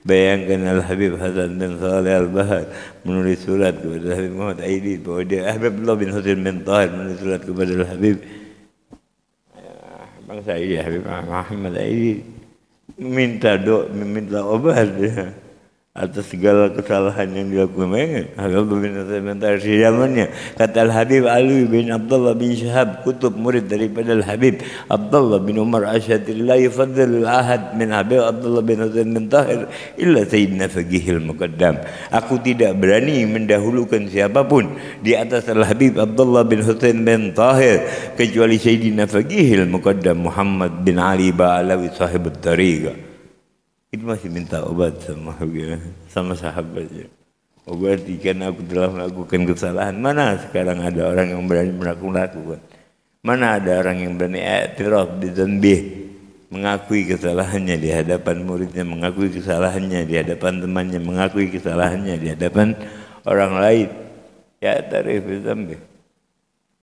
Bayangkan Al-Habib Hasan bin Saleh Al-Bahar menulis surat kepada Al Habib Muhammad Aidi bahwa dia Habib Habibullah bin Husin bin Tahir menulis surat kepada Al-Habib Abang saya Habib Muhammad Aidi minta doa minta obat dia. atas segala kesalahan yang dilakukan mereka. Hamba bin sementara zamannya. Kata Al-Habib Ali bin Abdullah bin Syahab, kutub murid daripada Al-Habib Abdullah bin Umar Asyadil, la al ahad min Habib Abdullah bin Husain bin Tahir, illa Sayyidina Fagihil Muqaddam. Aku tidak berani mendahulukan siapapun di atas Al-Habib Abdullah bin Husain bin Tahir, kecuali Sayyidina Fagihil Muqaddam Muhammad bin Ali Ba'alawi sahib tariqah itu masih minta obat sama sama sahabatnya obat ikan aku telah melakukan kesalahan mana sekarang ada orang yang berani melakukan mana ada orang yang berani di bidzanbih mengakui kesalahannya di hadapan muridnya mengakui kesalahannya di hadapan temannya mengakui kesalahannya di hadapan orang lain ya tarif bidzanbih